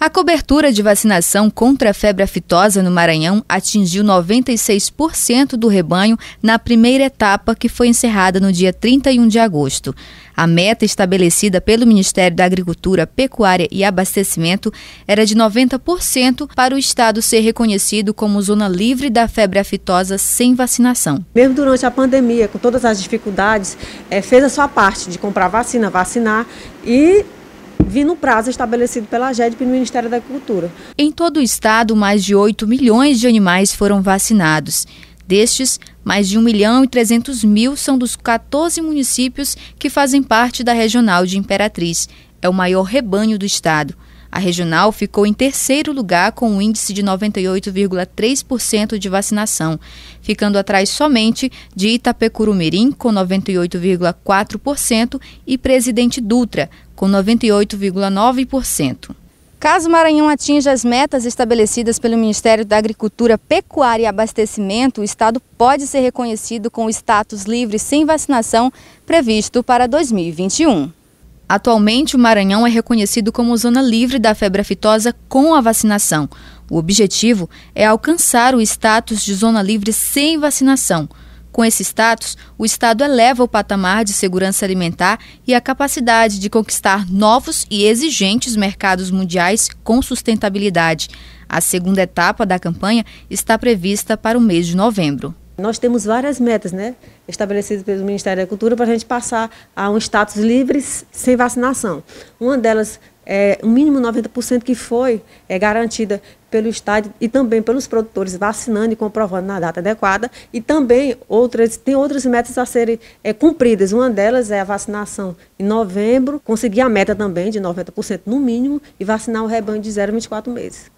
A cobertura de vacinação contra a febre aftosa no Maranhão atingiu 96% do rebanho na primeira etapa, que foi encerrada no dia 31 de agosto. A meta estabelecida pelo Ministério da Agricultura, Pecuária e Abastecimento era de 90% para o estado ser reconhecido como zona livre da febre aftosa sem vacinação. Mesmo durante a pandemia, com todas as dificuldades, é, fez a sua parte de comprar vacina, vacinar e vir no prazo estabelecido pela AGED e no Ministério da Cultura. Em todo o estado, mais de 8 milhões de animais foram vacinados. Destes, mais de 1 milhão e 300 mil são dos 14 municípios que fazem parte da Regional de Imperatriz. É o maior rebanho do estado. A regional ficou em terceiro lugar com um índice de 98,3% de vacinação, ficando atrás somente de Itapecurumirim, com 98,4%, e Presidente Dutra, com 98,9%. Caso Maranhão atinja as metas estabelecidas pelo Ministério da Agricultura, Pecuária e Abastecimento, o Estado pode ser reconhecido com o status livre sem vacinação previsto para 2021. Atualmente, o Maranhão é reconhecido como zona livre da febre aftosa com a vacinação. O objetivo é alcançar o status de zona livre sem vacinação. Com esse status, o Estado eleva o patamar de segurança alimentar e a capacidade de conquistar novos e exigentes mercados mundiais com sustentabilidade. A segunda etapa da campanha está prevista para o mês de novembro. Nós temos várias metas né, estabelecidas pelo Ministério da Cultura para a gente passar a um status livre sem vacinação. Uma delas é o mínimo 90% que foi é, garantida pelo Estado e também pelos produtores vacinando e comprovando na data adequada. E também outras, tem outras metas a serem é, cumpridas. Uma delas é a vacinação em novembro, conseguir a meta também de 90% no mínimo e vacinar o rebanho de 0 a 24 meses.